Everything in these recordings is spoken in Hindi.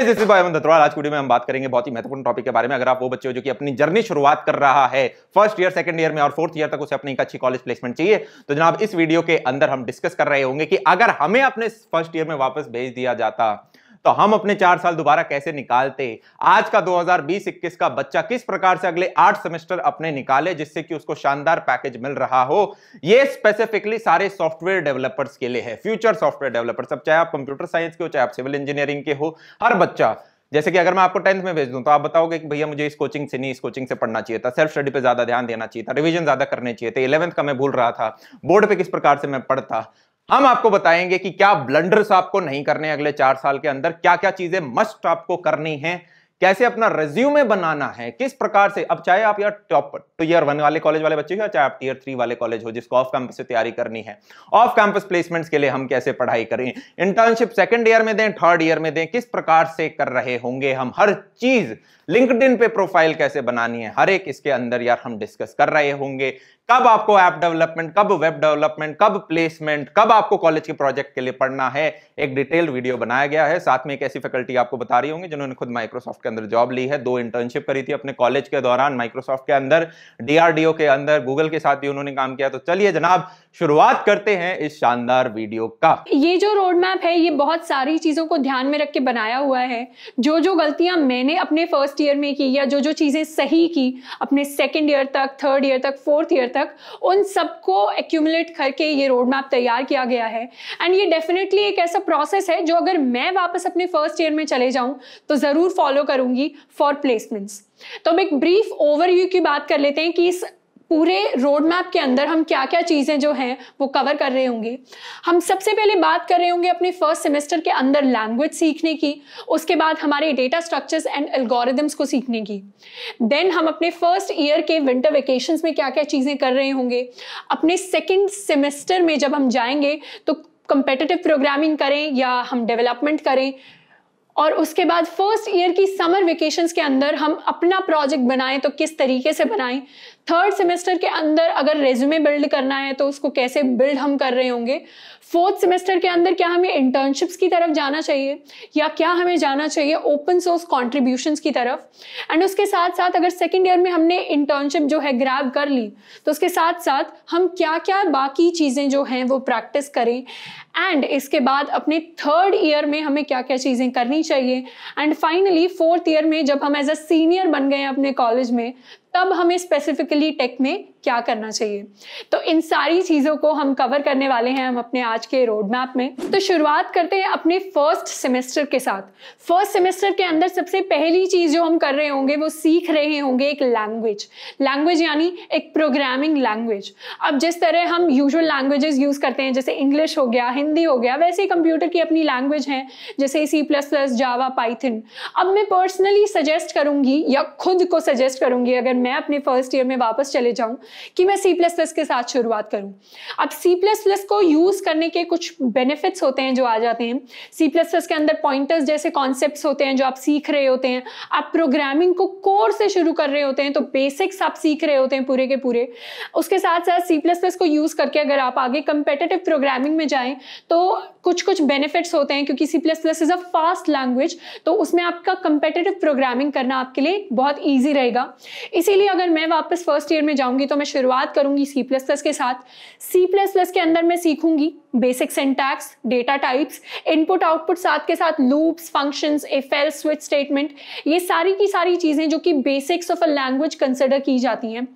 कैसे भाई आज वीडियो में हम बात करेंगे बहुत ही महत्वपूर्ण टॉपिक के बारे में अगर आप वो बच्चे हो जो कि अपनी जर्नी शुरुआत कर रहा है फर्स्ट ईयर सेकंड ईयर में और फोर्थ ईयर तक उसे अपनी एक अच्छी कॉलेज प्लेसमेंट चाहिए तो जनाब इस वीडियो के अंदर हम डिस्कस कर रहे होंगे कि अगर हमें अपने फर्स्ट ईयर में वापस भेज दिया जाता तो हम अपने चार साल दोबारा कैसे निकालते आज का 2020-21 का बच्चा किस प्रकार से अगले आठ सेमेस्टर अपने निकाले जिससे कि उसको शानदार पैकेज मिल रहा हो ये स्पेसिफिकली सारे सॉफ्टवेयर डेवलपर्स के लिए है फ्यूचर सॉफ्टवेयर डेवलपर्स अब चाहे आप कंप्यूटर साइंस के हो चाहे आप सिविल इंजीनियरिंग के हो हर बच्चा जैसे कि अगर मैं आपको टेंथ में भेज दूं तो आप बताओगे कि भैया मुझे इस कोचिंग से नहीं इस कोचिंग से पढ़ना चाहिए था सेल्फ स्टडी पे ज्यादा ध्यान देना चाहिए था रिवीजन ज्यादा करने चाहिए थे इलेवंथ का मैं भूल रहा था बोर्ड पे किस प्रकार से मैं पढ़ता हम आपको बताएंगे कि क्या ब्लंडर्स आपको नहीं करने अगले चार साल के अंदर क्या क्या चीजें मस्ट आपको करनी है कैसे अपना रेज्यूमे बनाना है किस प्रकार से अब चाहे आप यार टॉप ईयर वन वाले कॉलेज वाले बच्चे हो चाहे आप टीयर थ्री वाले कॉलेज हो जिसको ऑफ कैंपस से तैयारी करनी है ऑफ कैंपस प्लेसमेंट्स के लिए हम कैसे पढ़ाई करें इंटर्नशिप सेकंड ईयर में दें थर्ड ईयर में दें किस प्रकार से कर रहे होंगे हम हर चीज लिंकड पे प्रोफाइल कैसे बनानी है हर एक इसके अंदर यार हम डिस्कस कर रहे होंगे कब आपको ऐप डेवलपमेंट कब वेब डेवलपमेंट कब प्लेसमेंट कब आपको कॉलेज के प्रोजेक्ट के लिए पढ़ना है एक डिटेल वीडियो बनाया गया है साथ में एक ऐसी फैकल्टी आपको बता रही होंगी जिन्होंने खुद माइक्रोसॉफ्ट के अंदर जॉब ली है दो इंटर्नशिप करी थी अपने कॉलेज के दौरान माइक्रोसॉफ्ट के अंदर डीआरडीओ के अंदर गूगल के साथ भी उन्होंने काम किया तो चलिए जनाब शुरुआत करते हैं इस शानदार वीडियो का ये जो रोड मैप है ये बहुत सारी चीज़ों को ध्यान में रख के बनाया हुआ है जो जो गलतियां मैंने अपने फर्स्ट ईयर में की या जो जो चीज़ें सही की अपने सेकेंड ईयर तक थर्ड ईयर तक फोर्थ ईयर तक उन सबको एक्यूमुलेट करके ये रोड मैप तैयार किया गया है एंड ये डेफिनेटली एक ऐसा प्रोसेस है जो अगर मैं वापस अपने फर्स्ट ईयर में चले जाऊं तो ज़रूर फॉलो करूंगी फॉर प्लेसमेंट्स तो हम एक ब्रीफ ओवरव्यू की बात कर लेते हैं कि इस पूरे रोड मैप के अंदर हम क्या क्या चीज़ें जो हैं वो कवर कर रहे होंगे हम सबसे पहले बात कर रहे होंगे अपने फर्स्ट सेमेस्टर के अंदर लैंग्वेज सीखने की उसके बाद हमारे डेटा स्ट्रक्चर्स एंड एल्गोरिदम्स को सीखने की देन हम अपने फर्स्ट ईयर के विंटर वेकेशन में क्या क्या चीज़ें कर रहे होंगे अपने सेकेंड सेमेस्टर में जब हम जाएंगे तो कंपेटिटिव प्रोग्रामिंग करें या हम डेवलपमेंट करें और उसके बाद फर्स्ट ईयर की समर वेकेशन के अंदर हम अपना प्रोजेक्ट बनाएं तो किस तरीके से बनाएं थर्ड सेमेस्टर के अंदर अगर रेज्यूमे बिल्ड करना है तो उसको कैसे बिल्ड हम कर रहे होंगे फोर्थ सेमेस्टर के अंदर क्या हमें इंटर्नशिप्स की तरफ जाना चाहिए या क्या हमें जाना चाहिए ओपन सोर्स कॉन्ट्रीब्यूशन की तरफ एंड उसके साथ साथ अगर सेकेंड ईयर में हमने इंटर्नशिप जो है ग्रैब कर ली तो उसके साथ साथ हम क्या क्या बाकी चीज़ें जो हैं वो प्रैक्टिस करें एंड इसके बाद अपने थर्ड ईयर में हमें क्या क्या चीज़ें करनी चाहिए एंड फाइनली फोर्थ ईयर में जब हम एज अ सीनियर बन गए अपने कॉलेज में तब हमें स्पेसिफिकली टेक में क्या करना चाहिए तो इन सारी चीज़ों को हम कवर करने वाले हैं हम अपने आज के रोड मैप में तो शुरुआत करते हैं अपने फर्स्ट सेमेस्टर के साथ फर्स्ट सेमेस्टर के अंदर सबसे पहली चीज़ जो हम कर रहे होंगे वो सीख रहे होंगे एक लैंग्वेज लैंग्वेज यानी एक प्रोग्रामिंग लैंग्वेज अब जिस तरह हम यूजुअल लैंग्वेजेस यूज़ करते हैं जैसे इंग्लिश हो गया हिंदी हो गया वैसे कंप्यूटर की अपनी लैंग्वेज है जैसे सी प्लस प्लस जावा पाइथिन अब मैं पर्सनली सजेस्ट करूंगी या खुद को सजेस्ट करूंगी अगर मैं अपने फर्स्ट ईयर में वापस चले जाऊं कि मैं सी प्लस प्लस के साथ शुरुआत करूं अब सी प्लस प्लस को यूज़ करने के कुछ बेनिफिट्स होते हैं जो आ जाते हैं सी प्लस प्लस के अंदर पॉइंटर्स जैसे कॉन्सेप्ट होते हैं जो आप सीख रहे होते हैं आप प्रोग्रामिंग को कोर से शुरू कर रहे होते हैं तो बेसिक्स आप सीख रहे होते हैं पूरे के पूरे उसके साथ साथ सी प्लस प्लस को यूज़ करके अगर आप आगे कंपेटेटिव प्रोग्रामिंग में जाएँ तो कुछ कुछ बेनिफिट्स होते हैं क्योंकि C plus plus is a fast language तो उसमें आपका कंपेटेटिव प्रोग्रामिंग करना आपके लिए बहुत ईजी रहेगा इसीलिए अगर मैं वापस फर्स्ट ईयर में जाऊंगी तो मैं शुरुआत करूंगी सी प्लस प्लस के साथ सी प्लस प्लस के अंदर मैं सीखूंगी basic syntax data types input output साथ के साथ loops functions if else switch statement ये सारी की सारी चीज़ें जो कि basics of a language consider की जाती हैं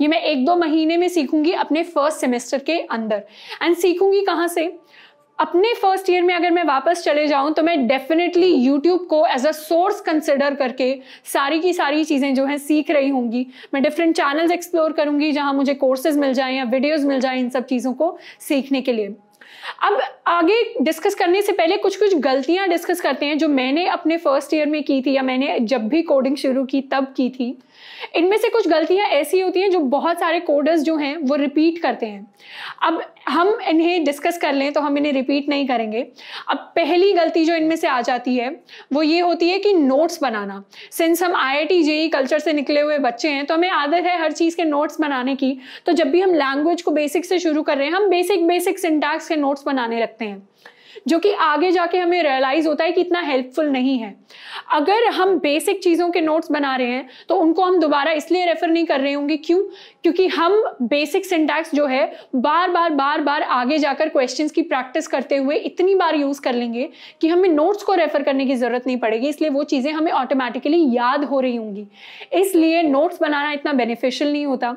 ये मैं एक दो महीने में सीखूंगी अपने फर्स्ट सेमेस्टर के अंदर एंड सीखूंगी कहाँ से अपने फर्स्ट ईयर में अगर मैं वापस चले जाऊं तो मैं डेफिनेटली यूट्यूब को एज अ सोर्स कंसिडर करके सारी की सारी चीज़ें जो हैं सीख रही होंगी मैं डिफरेंट चैनल्स एक्सप्लोर करूंगी जहां मुझे कोर्सेज मिल जाएं या वीडियोस मिल जाएं इन सब चीज़ों को सीखने के लिए अब आगे डिस्कस करने से पहले कुछ कुछ गलतियां डिस्कस करते हैं जो मैंने अपने फर्स्ट ईयर में की थी या मैंने जब भी कोडिंग शुरू की तब की थी इनमें से कुछ गलतियां ऐसी होती हैं जो बहुत सारे कोडर्स जो हैं वो रिपीट करते हैं अब हम इन्हें डिस्कस कर लें तो हम इन्हें रिपीट नहीं करेंगे अब पहली गलती जो इनमें से आ जाती है वो ये होती है कि नोट्स बनाना सिंस हम I I T JEE culture से निकले हुए बच्चे हैं तो हमें आदत है हर चीज़ के नोट्स बनाने की तो जब भी हम लैंग्वेज को बेसिक से शुरू कर रहे हैं हम बेसिक बेसिक सिंटैक्स के नोट्स बनाने लगते हैं जो कि आगे जाके हमें रियलाइज़ होता है कि इतना हेल्पफुल नहीं है अगर हम बेसिक चीज़ों के नोट्स बना रहे हैं तो उनको हम दोबारा इसलिए रेफ़र नहीं कर रहे होंगे क्यों क्योंकि हम बेसिक सिंटैक्स जो है बार बार बार बार आगे जाकर क्वेश्चन की प्रैक्टिस करते हुए इतनी बार यूज़ कर लेंगे कि हमें नोट्स को रेफ़र करने की ज़रूरत नहीं पड़ेगी इसलिए वो चीज़ें हमें ऑटोमेटिकली याद हो रही होंगी इसलिए नोट्स बनाना इतना बेनिफिशियल नहीं होता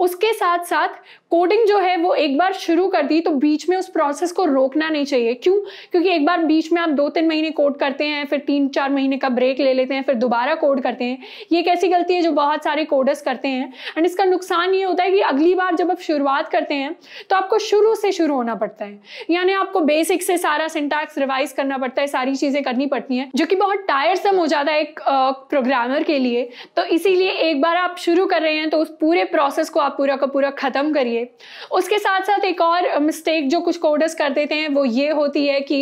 उसके साथ साथ कोडिंग जो है वो एक बार शुरू कर दी तो बीच में उस प्रोसेस को रोकना नहीं चाहिए क्यों क्योंकि एक बार बीच में आप दो तीन महीने कोड करते हैं फिर तीन चार महीने का ब्रेक ले लेते हैं फिर दोबारा कोड करते हैं ये एक ऐसी गलती है जो बहुत सारे कोडर्स करते हैं एंड इसका नुकसान ये होता है कि अगली बार जब आप शुरुआत करते हैं तो आपको शुरू से शुरू होना पड़ता है यानी आपको बेसिक से सारा सिंटैक्स रिवाइज करना पड़ता है सारी चीज़ें करनी पड़ती हैं जो कि बहुत टायरसम हो जाता है एक प्रोग्रामर के लिए तो इसीलिए एक बार आप शुरू कर रहे हैं तो उस पूरे प्रोसेस को आप पूरा का पूरा ख़त्म करिए उसके साथ साथ एक और मिस्टेक जो कुछ कोडर्स कर देते हैं वो ये होती है कि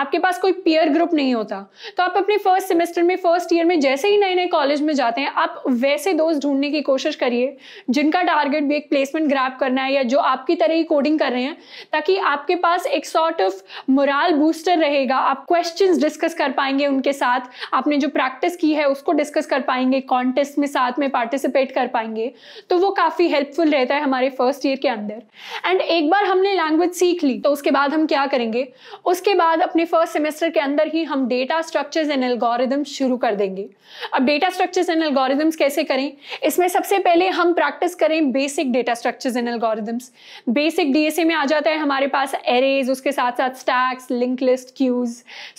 आपके पास कोई पीयर ग्रुप नहीं होता तो आप अपने फर्स्ट सेमेस्टर में फर्स्ट ईयर में जैसे ही नए नए कॉलेज में जाते हैं आप वैसे दोस्त ढूंढने की कोशिश करिए जिनका टारगेट भी एक प्लेसमेंट ग्रैप करना है या जो आपकी तरह ही कोडिंग कर रहे हैं ताकि आपके पास एक सॉर्ट ऑफ मोरल बूस्टर रहेगा आप क्वेश्चंस डिस्कस कर पाएंगे उनके साथ आपने जो प्रैक्टिस की है उसको डिस्कस कर पाएंगे कॉन्टेस्ट में साथ में पार्टिसिपेट कर पाएंगे तो वो काफ़ी हेल्प हेल्पफुल रहता है हमारे फर्स्ट ईयर के अंदर एंड एक बार हमने लैंग्वेज सीख ली तो उसके बाद हम क्या करेंगे उसके बाद अपने फर्स्ट सेमेस्टर के अंदर ही हम डेटा स्ट्रक्चर्स एंड एल्गोरिदम शुरू कर देंगे अब डेटा स्ट्रक्चर्स एंड एल्गोरिदम्स कैसे करें इसमें सबसे पहले हम प्रैक्टिस करें basic data structures and algorithms basic DSA में आ जाता है हमारे पास एरेज उसके साथ साथ stacks link list queues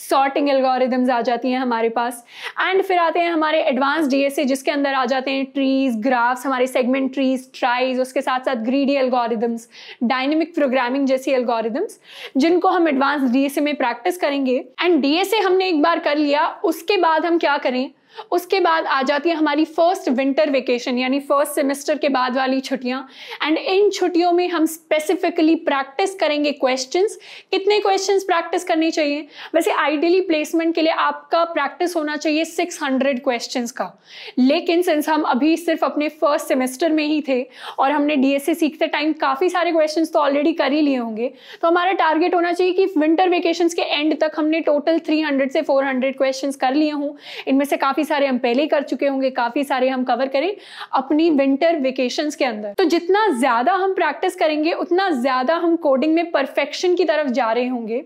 sorting algorithms आ जाती हैं हमारे पास एंड फिर आते हैं हमारे एडवांस डीएसए जिसके अंदर आ जाते हैं ट्रीज ग्राफ्स हमारे सेगमेंट ट्रीज प्राइस उसके साथ साथ ग्रीडी एल्गोरिदम्स डायनेमिक प्रोग्रामिंग जैसी एल्गोरिदम्स जिनको हम एडवांस डीएसए में प्रैक्टिस करेंगे एंड डीएसए हमने एक बार कर लिया उसके बाद हम क्या करें उसके बाद आ जाती है हमारी फर्स्ट विंटर वेकेशन यानी फर्स्ट सेमेस्टर के बाद वाली छुट्टियां एंड इन छुट्टियों में हम स्पेसिफिकली प्रैक्टिस करेंगे क्वेश्चंस कितने क्वेश्चंस प्रैक्टिस करने चाहिए वैसे आइडियली प्लेसमेंट के लिए आपका प्रैक्टिस होना चाहिए 600 क्वेश्चंस का लेकिन सिंस हम अभी सिर्फ अपने फर्स्ट सेमेस्टर में ही थे और हमने डी e सीखते टाइम काफ़ी सारे क्वेश्चन तो ऑलरेडी कर ही लिए होंगे तो हमारा टारगेट होना चाहिए कि विंटर वेकेशन के एंड तक हमने टोटल थ्री से फोर क्वेश्चन कर लिए हों इनमें से काफ़ी काफ़ी सारे हम पहले कर चुके होंगे काफ़ी सारे हम कवर करें अपनी विंटर वेकेशन के अंदर तो जितना ज़्यादा हम प्रैक्टिस करेंगे उतना ज़्यादा हम कोडिंग में परफेक्शन की तरफ जा रहे होंगे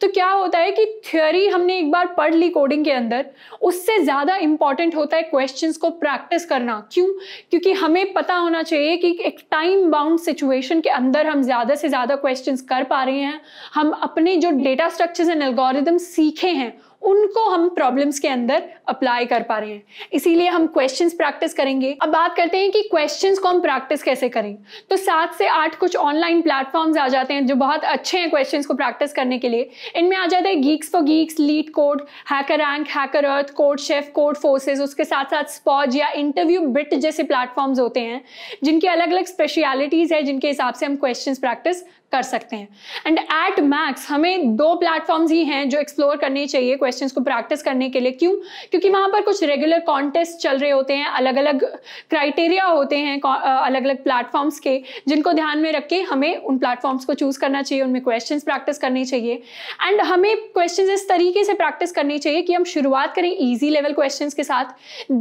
तो क्या होता है कि थ्योरी हमने एक बार पढ़ ली कोडिंग के अंदर उससे ज़्यादा इंपॉर्टेंट होता है क्वेश्चन को प्रैक्टिस करना क्यों क्योंकि हमें पता होना चाहिए कि एक टाइम बाउंड सिचुएशन के अंदर हम ज़्यादा से ज़्यादा क्वेश्चन कर पा रहे हैं हम अपने जो डेटा स्ट्रक्चर्स एंड एल्गोरिदम सीखे हैं उनको हम प्रॉब्लम्स के अंदर अप्लाई कर पा रहे हैं इसीलिए हम क्वेश्चन प्रैक्टिस करेंगे अब बात करते हैं कि क्वेश्चन को हम प्रैक्टिस कैसे करें तो सात से आठ कुछ ऑनलाइन प्लेटफॉर्म्स आ जाते हैं जो बहुत अच्छे हैं क्वेश्चन को प्रैक्टिस करने के लिए इनमें आ जाते हैं GeeksforGeeks LeetCode HackerRank HackerEarth CodeChef Codeforces उसके साथ साथ स्पॉज या इंटरव्यू बिट जैसे प्लेटफॉर्म्स होते हैं जिनकी अलग अलग स्पेशलिटीज़ है जिनके हिसाब से हम क्वेश्चन प्रैक्टिस कर सकते हैं एंड एट मैक्स हमें दो प्लेटफॉर्म्स ही हैं जो एक्सप्लोर करने चाहिए क्वेश्चंस को प्रैक्टिस करने के लिए क्यों क्योंकि वहाँ पर कुछ रेगुलर कॉन्टेस्ट चल रहे होते हैं अलग अलग क्राइटेरिया होते हैं अलग अलग प्लेटफॉर्म्स के जिनको ध्यान में रख के हमें उन प्लेटफॉर्म्स को चूज़ करना चाहिए उनमें क्वेश्चन प्रैक्टिस करने चाहिए एंड हमें क्वेश्चन इस तरीके से प्रैक्टिस करनी चाहिए कि हम शुरुआत करें ईजी लेवल क्वेश्चन के साथ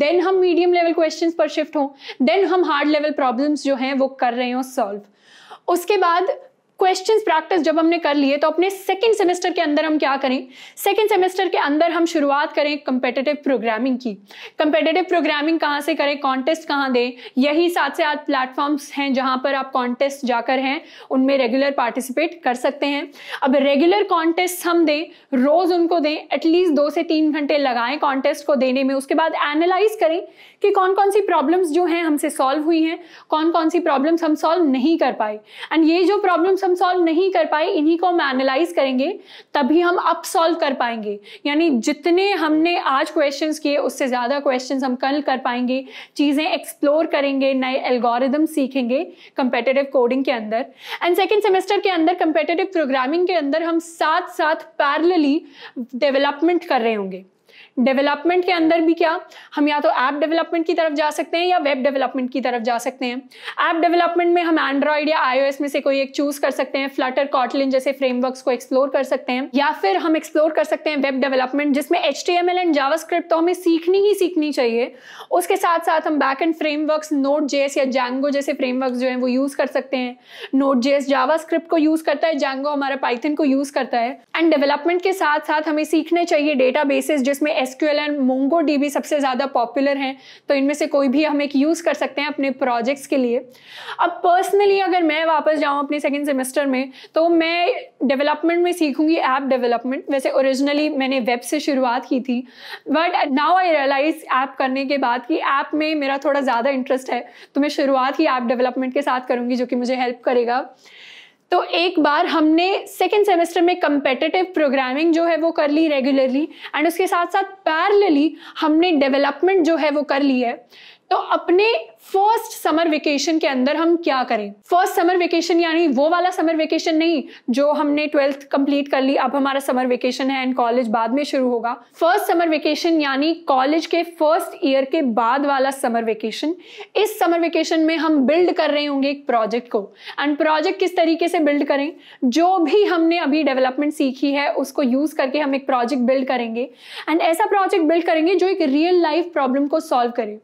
देन हम मीडियम लेवल क्वेश्चन पर शिफ्ट हों देन हम हार्ड लेवल प्रॉब्लम्स जो हैं वो कर रहे हों सॉल्व उसके बाद क्वेश्चन प्रैक्टिस जब हमने कर लिए तो अपने सेकेंड सेमेस्टर के अंदर हम क्या करें सेकेंड सेमेस्टर के अंदर हम शुरुआत करें कंपेटेटिव प्रोग्रामिंग की कंपेटेटिव प्रोग्रामिंग कहाँ से करें कॉन्टेस्ट कहाँ दें यही सात से आठ प्लेटफॉर्म्स हैं जहाँ पर आप कॉन्टेस्ट जाकर हैं उनमें रेगुलर पार्टिसिपेट कर सकते हैं अब रेगुलर कॉन्टेस्ट हम दें रोज उनको दें एटलीस्ट दो से तीन घंटे लगाएं कॉन्टेस्ट को देने में उसके बाद एनालाइज करें कि कौन कौन सी प्रॉब्लम्स जो हैं हमसे सॉल्व हुई हैं कौन कौन सी प्रॉब्लम्स हम सॉल्व नहीं कर पाए एंड ये जो प्रॉब्लम्स हम हम सॉल्व नहीं कर पाए इन्हीं को हम एनालाइज करेंगे तभी हम अप सॉल्व कर पाएंगे यानी जितने हमने आज क्वेश्चंस किए उससे ज़्यादा क्वेश्चंस हम कल कर पाएंगे चीज़ें एक्सप्लोर करेंगे नए एल्गोरिदम सीखेंगे कंपेटेटिव कोडिंग के अंदर एंड सेकेंड सेमेस्टर के अंदर कंपेटेटिव प्रोग्रामिंग के अंदर हम साथ साथ पैरलली डेवलपमेंट कर रहे होंगे डेवलपमेंट के अंदर भी क्या हम या तो ऐप डेवलपमेंट की तरफ जा सकते हैं या वेब डेवलपमेंट की तरफ जा सकते हैं ऐप डेवलपमेंट में हम एंड्रॉइड या आईओएस में से कोई एक चूज कर सकते हैं फ्लटर कॉटलिन जैसे फ्रेमवर्क्स को एक्सप्लोर कर सकते हैं या फिर हम एक्सप्लोर कर सकते हैं वेब डेवलपमेंट जिसमें एच एंड जावास्क्रिप्ट तो हमें सीखनी ही सीखनी चाहिए उसके साथ साथ हम बैक एंड फ्रेमवर्क नोट जेस या जैंगो जैसे फ्रेमवर्क जो है वो यूज़ कर सकते हैं नोट जावा जावास्क्रिप्ट को यूज़ करता है जैंगो हमारा पाइथन को यूज़ करता है एंड डेवलपमेंट के साथ साथ हमें सीखने चाहिए डेटा बेसिस जिसमें S SQL and MongoDB सबसे ज़्यादा पॉपुलर हैं तो इनमें से कोई भी हम एक यूज़ कर सकते हैं अपने प्रोजेक्ट्स के लिए अब पर्सनली अगर मैं वापस जाऊँ अपने सेकेंड सेमेस्टर में तो मैं डेवलपमेंट में सीखूंगी ऐप डेवलपमेंट वैसे ओरिजिनली मैंने वेब से शुरुआत की थी but now I realize app करने के बाद कि ऐप में मेरा थोड़ा ज़्यादा इंटरेस्ट है तो मैं शुरुआत ही ऐप डेवलपमेंट के साथ करूँगी जो कि मुझे हेल्प करेगा तो एक बार हमने सेकेंड सेमेस्टर में कंपेटेटिव प्रोग्रामिंग जो है वो कर ली रेगुलरली एंड उसके साथ साथ पैरलली हमने डेवलपमेंट जो है वो कर ली है तो अपने फर्स्ट समर वेकेशन के अंदर हम क्या करें फर्स्ट समर वेकेशन यानी वो वाला समर वेकेशन नहीं जो हमने ट्वेल्थ कंप्लीट कर ली अब हमारा समर वेकेशन है एंड कॉलेज बाद में शुरू होगा फर्स्ट समर वेकेशन यानी कॉलेज के फर्स्ट ईयर के बाद वाला समर वेकेशन इस समर वेकेशन में हम बिल्ड कर रहे होंगे एक प्रोजेक्ट को एंड प्रोजेक्ट किस तरीके से बिल्ड करें जो भी हमने अभी डेवलपमेंट सीखी है उसको यूज करके हम एक प्रोजेक्ट बिल्ड करेंगे एंड ऐसा प्रोजेक्ट बिल्ड करेंगे जो एक रियल लाइफ प्रॉब्लम को सॉल्व करे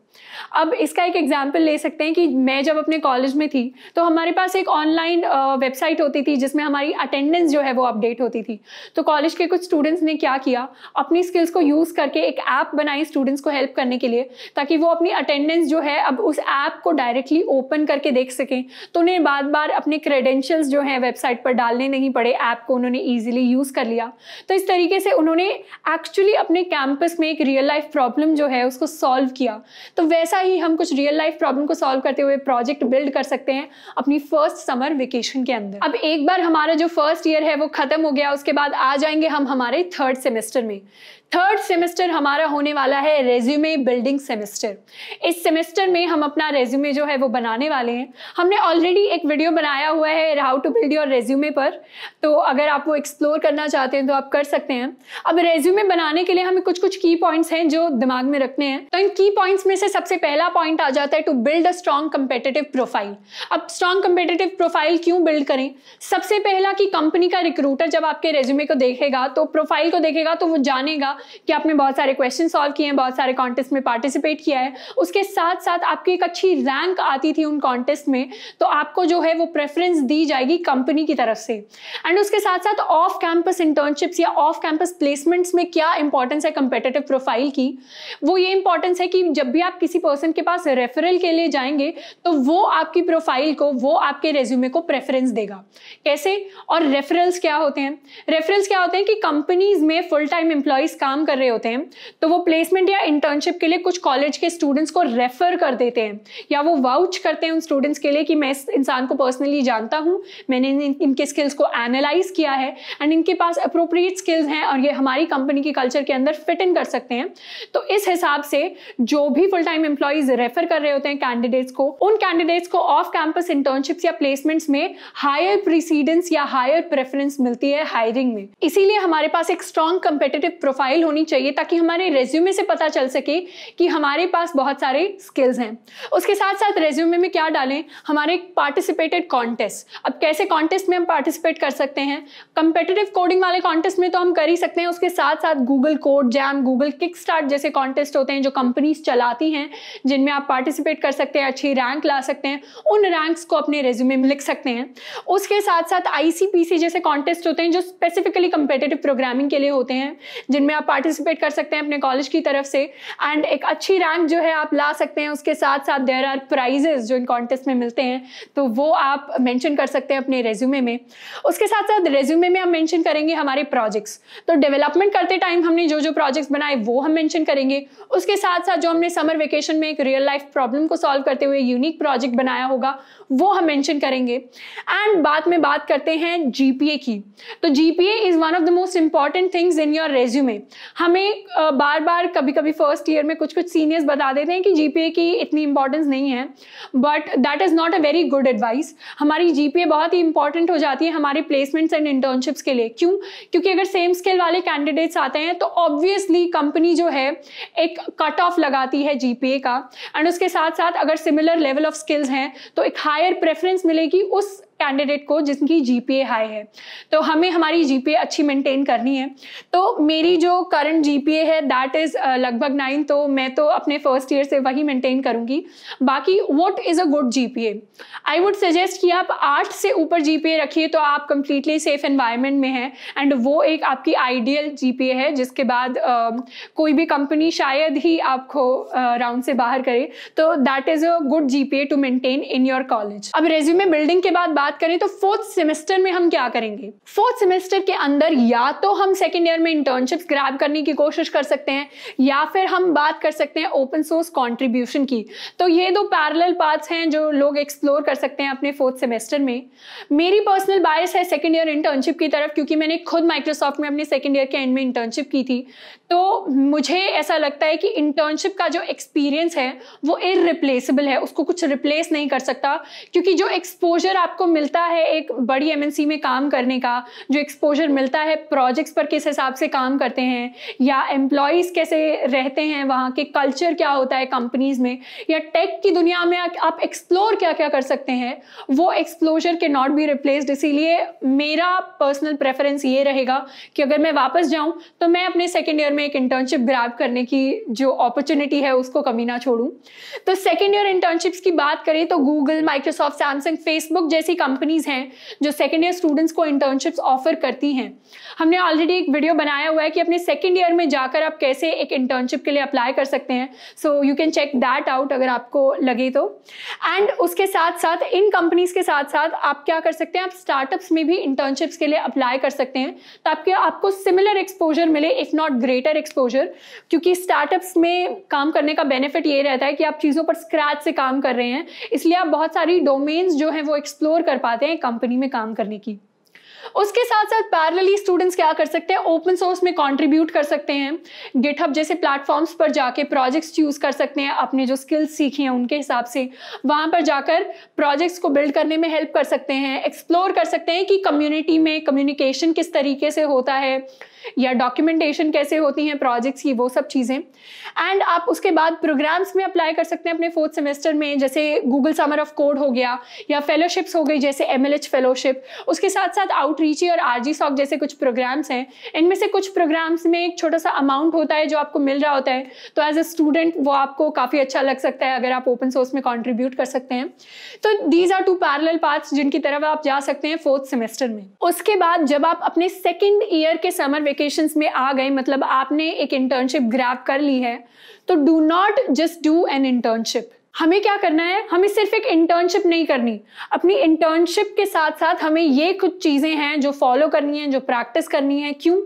अब इसका एक एग्जाम्पल एग्जाम्पल ले सकते हैं कि मैं जब अपने कॉलेज में थी तो हमारे पास एक ऑनलाइन वेबसाइट होती थी जिसमें हमारी अटेंडेंस जो है वो अपडेट होती थी तो कॉलेज के कुछ स्टूडेंट्स ने क्या किया अपनी स्किल्स को यूज़ करके एक ऐप बनाई स्टूडेंट्स को हेल्प करने के लिए ताकि वो अपनी अटेंडेंस जो है अब उस ऐप को डायरेक्टली ओपन करके देख सकें तो उन्हें बार बार अपने क्रेडेंशियल्स जो है वेबसाइट पर डालने नहीं पड़े ऐप को उन्होंने ईजिली यूज़ कर लिया तो इस तरीके से उन्होंने एक्चुअली अपने कैंपस में एक रियल लाइफ प्रॉब्लम जो है उसको सॉल्व किया तो वैसा ही हम कुछ रियल लाइफ लाइफ प्रॉब्लम को सॉल्व करते हुए प्रोजेक्ट बिल्ड कर सकते हैं अपनी फर्स्ट समर वेकेशन के अंदर अब एक बार हमारा जो फर्स्ट ईयर है वो खत्म हो गया उसके बाद आ जाएंगे हम हमारे थर्ड सेमेस्टर में थर्ड सेमेस्टर हमारा होने वाला है रेज्यूमे बिल्डिंग सेमेस्टर इस सेमेस्टर में हम अपना रेज्यूमे जो है वो बनाने वाले हैं हमने ऑलरेडी एक वीडियो बनाया हुआ है how to build your resume पर तो अगर आप वो एक्सप्लोर करना चाहते हैं तो आप कर सकते हैं अब रेज्यूमे बनाने के लिए हमें कुछ कुछ की पॉइंट्स हैं जो दिमाग में रखने हैं तो इन की पॉइंट्स में से सबसे पहला पॉइंट आ जाता है to build a strong competitive profile अब स्ट्रॉन्ग कंपेटेटिव प्रोफाइल क्यों बिल्ड करें सबसे पहला कि कंपनी का रिक्रूटर जब आपके रेज्यूमे को देखेगा तो प्रोफाइल को देखेगा तो वो जानेगा कि आपने बहुत सारे क्वेश्चन सॉल्व किए हैं बहुत सारे कॉन्टेस्ट में पार्टिसिपेट किया है उसके साथ साथ आपकी एक अच्छी रैंक आती थी उन कॉन्टेस्ट में तो आपको जो है वो प्रेफरेंस दी जाएगी कंपनी की तरफ से एंड उसके साथ साथ ऑफ कैंपस इंटर्नशिप्स या ऑफ कैंपस प्लेसमेंट्स में क्या इंपॉर्टेंस है कंपेटेटिव प्रोफाइल की वो ये इंपॉर्टेंस है कि जब भी आप किसी पर्सन के पास रेफरल रोल के लिए जाएंगे तो वो आपकी प्रोफाइल को वो आपके रेज्यूमे को प्रेफरेंस देगा कैसे और रेफरेंस क्या होते हैं रेफरेंस क्या होते हैं कि कंपनीज में फुल टाइम एम्प्लॉयज काम कर रहे होते हैं तो वो प्लेसमेंट या इंटर्नशिप के लिए कुछ कॉलेज के स्टूडेंट्स को रेफर कर देते हैं या वो वाउच करते हैं उन स्टूडेंट्स के लिए कि मैं इस इंसान को पर्सनली जानता हूँ मैंने इनके स्किल्स को एनालाइज किया है एंड इनके पास अप्रोप्रिएट स्किल्स हैं और ये हमारी कंपनी के कल्चर के अंदर फिट इन कर सकते हैं तो इस हिसाब से जो भी फुल टाइम एम्प्लॉयज रेफर कर रहे होते हैं करते हैं कैंडिडेट्स को उन कैंडिडेट्स को ऑफ कैंपस इंटर्नशिप्स या प्लेसमेंट्स में हायर प्रिसीडेंस या हायर प्रेफरेंस मिलती है हायरिंग में इसीलिए हमारे पास एक स्ट्रॉन्ग कंपेटेटिव प्रोफाइल होनी चाहिए ताकि हमारे रेज्यूमे से पता चल सके कि हमारे पास बहुत सारे स्किल्स हैं उसके साथ साथ रेज्यूमे में क्या डालें हमारे पार्टिसिपेटेड कॉन्टेस्ट अब कैसे कॉन्टेस्ट में हम पार्टिसिपेट कर सकते हैं कंपेटेटिव कोडिंग वाले कॉन्टेस्ट में तो हम कर ही सकते हैं उसके साथ साथ Google Code Jam Google Kick जैसे कॉन्टेस्ट होते हैं जो कंपनीज चलाती हैं जिनमें आप पार्टिसिपेट कंप्लीट कर सकते हैं अच्छी रैंक ला सकते हैं उन रैंक्स को अपने रेज्यूमे में लिख सकते हैं उसके साथ साथ आईसीपीसी जैसे कॉन्टेस्ट होते हैं जो स्पेसिफिकली कंपेटेटिव प्रोग्रामिंग के लिए होते हैं जिनमें आप पार्टिसिपेट कर सकते हैं अपने कॉलेज की तरफ से एंड एक अच्छी रैंक जो है आप ला सकते हैं उसके साथ साथ देर आर प्राइजेस जो इन कॉन्टेस्ट में मिलते हैं तो वो आप मैंशन कर सकते हैं अपने रेज्यूमे में उसके साथ साथ रेज्यूमे में हम मैंशन करेंगे हमारे प्रोजेक्ट्स तो डेवलपमेंट करते टाइम हमने जो जो प्रोजेक्ट्स बनाए वो हम मैंशन करेंगे उसके साथ साथ जो हमने समर वेकेशन में एक रियल लाइफ प्रॉब्लम को सॉल्व करते हुए यूनिक प्रोजेक्ट बनाया होगा वो हम मेंशन करेंगे एंड बाद में बात करते हैं जीपीए की तो GPA is one of the most important things in your resume हमें बार बार कभी कभी फर्स्ट ईयर में कुछ कुछ सीनियर्स बता देते हैं कि जीपीए की इतनी इंपॉर्टेंस नहीं है but that is not a very good advice हमारी जीपीए बहुत ही इंपॉर्टेंट हो जाती है हमारे प्लेसमेंट्स एंड इंटर्नशिप्स के लिए क्यों क्योंकि अगर सेम स्किल वाले कैंडिडेट्स आते हैं तो ऑब्वियसली कंपनी जो है एक कट ऑफ लगाती है जीपीए का एंड उसके साथ साथ अगर सिमिलर लेवल ऑफ स्किल्स हैं तो एक हायर प्रेफरेंस मिलेगी उस कैंडिडेट को जिनकी जीपीए हाई है तो हमें हमारी जीपीए अच्छी मेंटेन करनी है तो मेरी जो करंट जीपीए है दैट इज़ लगभग नाइन तो मैं तो अपने फर्स्ट ईयर से वही मेंटेन करूंगी बाकी what is a good GPA I would suggest कि आप आठ से ऊपर जीपीए रखिए तो आप कंप्लीटली सेफ एनवायरमेंट में हैं एंड वो एक आपकी आइडियल जीपीए है जिसके बाद uh, कोई भी कंपनी शायद ही आपको राउंड से बाहर करे तो that is a good GPA to maintain in your college अब रेज्यूमे बिल्डिंग के बाद बात करें तो फोर्थ सेमेस्टर में हम क्या करेंगे फोर्थ सेमेस्टर के अंदर या तो हम सेकेंड ईयर में इंटर्नशिप ग्रैप करने की कोशिश कर सकते हैं या फिर हम बात कर सकते हैं ओपन सोर्स कॉन्ट्रीब्यूशन की तो ये दो पैरल पार्ट हैं जो लोग एक्सप्लोर कर सकते हैं अपने फोर्थ सेमेस्टर में मेरी पर्सनल बायस है सेकेंड ईयर इंटर्नशिप की तरफ क्योंकि मैंने खुद माइक्रोसॉफ्ट में अपने सेकेंड ईयर के एंड में इंटर्नशिप की थी तो मुझे ऐसा लगता है कि इंटर्नशिप का जो एक्सपीरियंस है वो इरिप्लेसेबल है उसको कुछ रिप्लेस नहीं कर सकता क्योंकि जो एक्सपोजर आपको मिलता है एक बड़ी एमएनसी में काम करने का जो एक्सपोजर मिलता है प्रोजेक्ट्स पर किस हिसाब से काम करते हैं या एम्प्लॉयज़ कैसे रहते हैं वहाँ के कल्चर क्या होता है कंपनीज़ में या टेक की दुनिया में आप एक्सप्लोर क्या क्या कर सकते हैं वो एक्सप्लोजर के नॉट बी रिप्लेस्ड इसीलिए मेरा पर्सनल प्रेफरेंस ये रहेगा कि अगर मैं वापस जाऊँ तो मैं अपने सेकेंड ईयर में एक इंटर्नशिप ग्रैप करने की जो अपॉर्चुनिटी है उसको कमी ना छोड़ूँ तो सेकेंड ईयर इंटर्नशिप्स की बात करें तो गूगल माइक्रोसॉफ्ट सैमसंग फेसबुक जैसी कंपनीज हैं जो सेकेंड ईयर स्टूडेंट्स को इंटर्नशिप्स ऑफर करती हैं हमने ऑलरेडी एक वीडियो बनाया हुआ है कि अपने सेकेंड ईयर में जाकर आप कैसे एक इंटर्नशिप के लिए अप्लाई कर सकते हैं so you can check that out अगर आपको लगे तो एंड उसके साथ साथ इन कंपनीज के साथ साथ आप क्या कर सकते हैं आप स्टार्टअप्स में भी इंटर्नशिप्स के लिए अप्लाई कर सकते हैं ताकि आपको सिमिलर एक्सपोजर मिले इफ नॉट ग्रेटर एक्सपोजर क्योंकि स्टार्टअप्स में काम करने का बेनिफिट ये रहता है कि आप चीज़ों पर स्क्रैच से काम कर रहे हैं इसलिए आप बहुत सारी डोमेन्स जो है वो एक्सप्लोर कर कर पाते हैं कंपनी में काम करने की उसके साथ साथ पैरेलली स्टूडेंट्स क्या कर सकते हैं ओपन सोर्स में कंट्रीब्यूट कर सकते हैं गिटहब जैसे प्लेटफॉर्म्स पर जाके प्रोजेक्ट्स चूज कर सकते हैं अपने जो स्किल्स सीखे हैं उनके हिसाब से वहां पर जाकर प्रोजेक्ट्स को बिल्ड करने में हेल्प कर सकते हैं एक्सप्लोर कर सकते हैं कि कम्युनिटी में कम्युनिकेशन किस तरीके से होता है या डॉक्यूमेंटेशन कैसे होती हैं प्रोजेक्ट्स की वो सब चीज़ें एंड आप उसके बाद प्रोग्राम्स में अप्लाई कर सकते हैं अपने फोर्थ सेमेस्टर में जैसे गूगल समर ऑफ कोड हो गया या फेलोशिप्स हो गई जैसे एम फेलोशिप उसके साथ साथ आउटरीची और आर जी जैसे कुछ प्रोग्राम्स हैं इनमें से कुछ प्रोग्राम्स में एक छोटा सा अमाउंट होता है जो आपको मिल रहा होता है तो एज अ स्टूडेंट वो आपको काफ़ी अच्छा लग सकता है अगर आप ओपन सोर्स में कॉन्ट्रीब्यूट कर सकते हैं तो these are two parallel paths जिनकी तरफ आप जा सकते हैं फोर्थ सेमेस्टर में उसके बाद जब आप अपने सेकेंड ईयर के समर क्वालिफिकेशंस में आ गए मतलब आपने एक इंटर्नशिप ग्रैप कर ली है तो do not just do an internship हमें क्या करना है हमें सिर्फ एक इंटर्नशिप नहीं करनी अपनी इंटर्नशिप के साथ साथ हमें ये कुछ चीज़ें हैं जो फॉलो करनी है जो प्रैक्टिस करनी है क्यों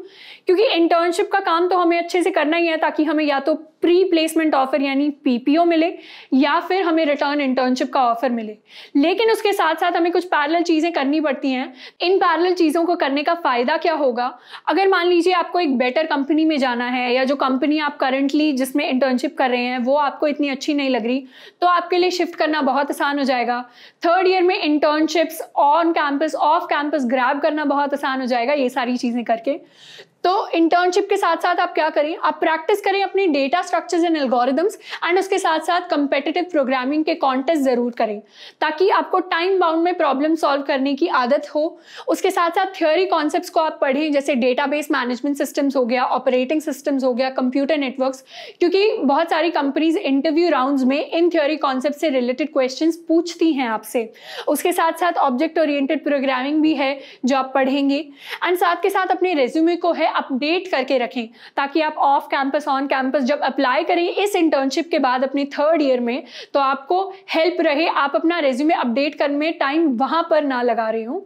क्योंकि इंटर्नशिप का काम तो हमें अच्छे से करना ही है ताकि हमें या तो प्री प्लेसमेंट ऑफर यानी पीपीओ मिले या फिर हमें रिटर्न इंटर्नशिप का ऑफर मिले लेकिन उसके साथ साथ हमें कुछ पैरल चीज़ें करनी पड़ती हैं इन पैरल चीज़ों को करने का फ़ायदा क्या होगा अगर मान लीजिए आपको एक बेटर कंपनी में जाना है या जो कंपनी आप करंटली जिसमें इंटर्नशिप कर रहे हैं वो आपको इतनी अच्छी नहीं लग रही तो आपके लिए शिफ्ट करना बहुत आसान हो जाएगा थर्ड ईयर में internships on campus off campus grab करना बहुत आसान हो जाएगा ये सारी चीज़ें करके तो इंटर्नशिप के साथ साथ आप क्या करें आप प्रैक्टिस करें अपनी data structures and algorithms and उसके साथ साथ कंपेटिटिव प्रोग्रामिंग के कॉन्टेस्ट ज़रूर करें ताकि आपको टाइम बाउंड में प्रॉब्लम सॉल्व करने की आदत हो उसके साथ साथ थ्योरी कॉन्सेप्ट को आप पढ़ें जैसे डेटा मैनेजमेंट सिस्टम्स हो गया ऑपरेटिंग सिस्टम्स हो गया कंप्यूटर नेटवर्क क्योंकि बहुत सारी कंपनीज इंटरव्यू राउंड में इन थ्योरी कॉन्सेप्ट से रिलेटेड क्वेश्चन पूछती हैं आपसे उसके साथ साथ ऑब्जेक्ट ओरिएंटेड प्रोग्रामिंग भी है जो आप पढ़ेंगे एंड साथ के साथ अपने रेज्यूमे को है अपडेट करके रखें ताकि आप ऑफ कैंपस ऑन कैंपस जब अप्लाई करें इस इंटर्नशिप के बाद अपने थर्ड ईयर में तो आपको हेल्प रहे आप अपना रेज्यूमे अपडेट करने में टाइम वहां पर ना लगा रहे हो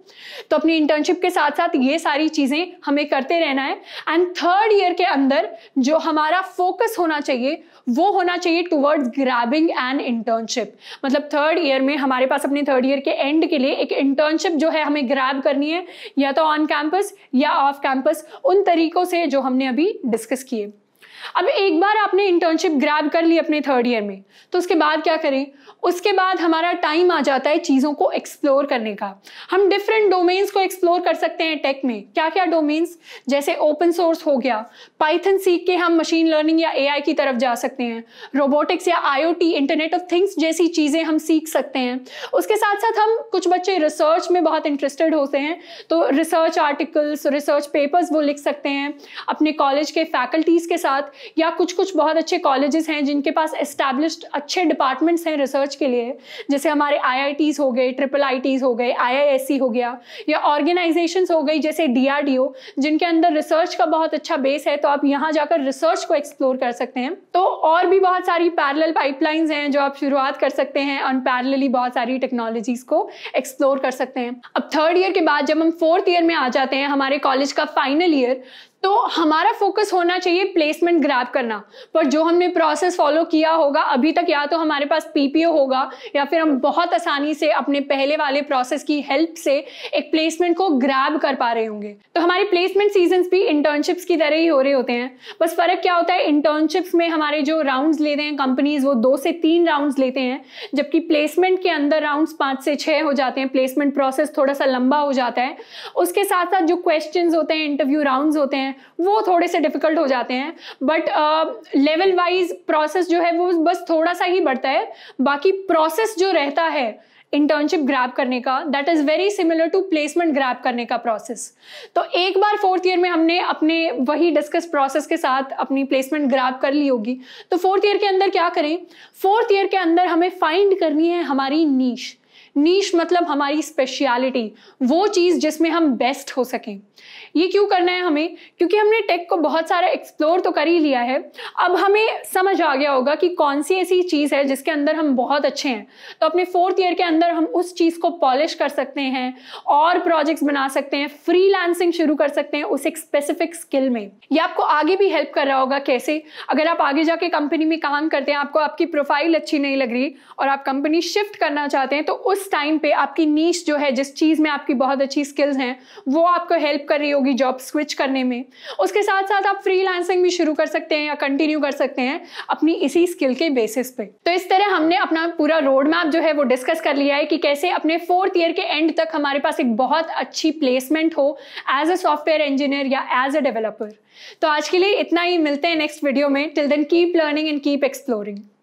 तो अपनी इंटर्नशिप के साथ साथ ये सारी चीज़ें हमें करते रहना है एंड थर्ड ईयर के अंदर जो हमारा फोकस होना चाहिए वो होना चाहिए टुवर्ड्स ग्रैबिंग एंड इंटर्नशिप मतलब थर्ड ईयर में हमारे पास अपने थर्ड ईयर के एंड के लिए एक इंटर्नशिप जो है हमें ग्रैब करनी है या तो ऑन कैंपस या ऑफ कैंपस उन तरीकों से जो हमने अभी डिस्कस किए अब एक बार आपने इंटर्नशिप ग्रैब कर ली अपने थर्ड ईयर में तो उसके बाद क्या करें उसके बाद हमारा टाइम आ जाता है चीज़ों को एक्सप्लोर करने का हम डिफरेंट डोमेन्स को एक्सप्लोर कर सकते हैं टेक में क्या क्या डोमेन्स जैसे ओपन सोर्स हो गया पाइथन सीख के हम मशीन लर्निंग या एआई की तरफ जा सकते हैं रोबोटिक्स या आईओटी इंटरनेट ऑफ थिंग्स जैसी चीज़ें हम सीख सकते हैं उसके साथ साथ हम कुछ बच्चे रिसर्च में बहुत इंटरेस्टेड होते हैं तो रिसर्च आर्टिकल्स रिसर्च पेपर्स वो लिख सकते हैं अपने कॉलेज के फैकल्टीज़ के साथ या कुछ कुछ बहुत अच्छे कॉलेजेस हैं जिनके पास एस्टैब्लिश्ड अच्छे डिपार्टमेंट्स हैं रिसर्च के लिए जैसे हमारे आई हो गए ट्रिपल आई हो गए आई हो गया या ऑर्गेनाइजेशन हो गई जैसे डी जिनके अंदर रिसर्च का बहुत अच्छा बेस है तो आप यहाँ जाकर रिसर्च को एक्सप्लोर कर सकते हैं तो और भी बहुत सारी पैरल पाइपलाइंस हैं जो आप शुरुआत कर सकते हैं और पैरलली बहुत सारी टेक्नोलॉजीज को एक्सप्लोर कर सकते हैं अब थर्ड ईयर के बाद जब हम फोर्थ ईयर में आ जाते हैं हमारे कॉलेज का फाइनल ईयर तो हमारा फोकस होना चाहिए प्लेसमेंट ग्रैप करना पर जो हमने प्रोसेस फॉलो किया होगा अभी तक या तो हमारे पास पीपीओ होगा या फिर हम बहुत आसानी से अपने पहले वाले प्रोसेस की हेल्प से एक प्लेसमेंट को ग्रैब कर पा रहे होंगे तो हमारे प्लेसमेंट सीजन भी इंटर्नशिप्स की तरह ही हो रहे होते हैं बस फर्क क्या होता है इंटर्नशिप्स में हमारे जो राउंड लेते हैं कंपनीज वो दो से तीन राउंड लेते हैं जबकि प्लेसमेंट के अंदर राउंड पाँच से छः हो जाते हैं प्लेसमेंट प्रोसेस थोड़ा सा लंबा हो जाता है उसके साथ साथ जो क्वेश्चन होते हैं इंटरव्यू राउंड होते हैं वो थोड़े से डिफिकल्ट हो जाते हैं बट लेवल वाइज प्रोसेस जो है वो बस थोड़ा सा ही बढ़ता है बाकी प्रोसेस जो रहता है इंटर्नशिप ग्रैप करने का that is very similar to placement grab करने का प्रोसेस तो एक बार फोर्थ ईयर में हमने अपने वही डिस्कस प्रोसेस के साथ अपनी प्लेसमेंट ग्रैप कर ली होगी तो फोर्थ ईयर के अंदर क्या करें फोर्थ ईयर के अंदर हमें फाइंड करनी है हमारी नीश नीश मतलब हमारी स्पेशलिटी वो चीज़ जिसमें हम बेस्ट हो सकें ये क्यों करना है हमें क्योंकि हमने टेक को बहुत सारा एक्सप्लोर तो कर ही लिया है अब हमें समझ आ गया होगा कि कौन सी ऐसी चीज़ है जिसके अंदर हम बहुत अच्छे हैं तो अपने फोर्थ ईयर के अंदर हम उस चीज़ को पॉलिश कर सकते हैं और प्रोजेक्ट्स बना सकते हैं फ्री शुरू कर सकते हैं उस एक स्पेसिफिक स्किल में ये आपको आगे भी हेल्प कर रहा होगा कैसे अगर आप आगे जाके कंपनी में काम करते हैं आपको आपकी प्रोफाइल अच्छी नहीं लग रही और आप कंपनी शिफ्ट करना चाहते हैं तो उस टाइम पे आपकी नीच जो है जिस चीज़ में आपकी बहुत अच्छी स्किल्स हैं वो आपको हेल्प कर रही होगी जॉब स्विच करने में उसके साथ साथ आप फ्रीलांसिंग भी शुरू कर सकते हैं या कंटिन्यू कर सकते हैं अपनी इसी स्किल के बेसिस पे तो इस तरह हमने अपना पूरा रोड मैप जो है वो डिस्कस कर लिया है कि कैसे अपने फोर्थ ईयर के एंड तक हमारे पास एक बहुत अच्छी प्लेसमेंट हो एज अ सॉफ्टवेयर इंजीनियर या एज अ डेवलपर तो आज के लिए इतना ही मिलते हैं नेक्स्ट वीडियो में till then keep learning and keep exploring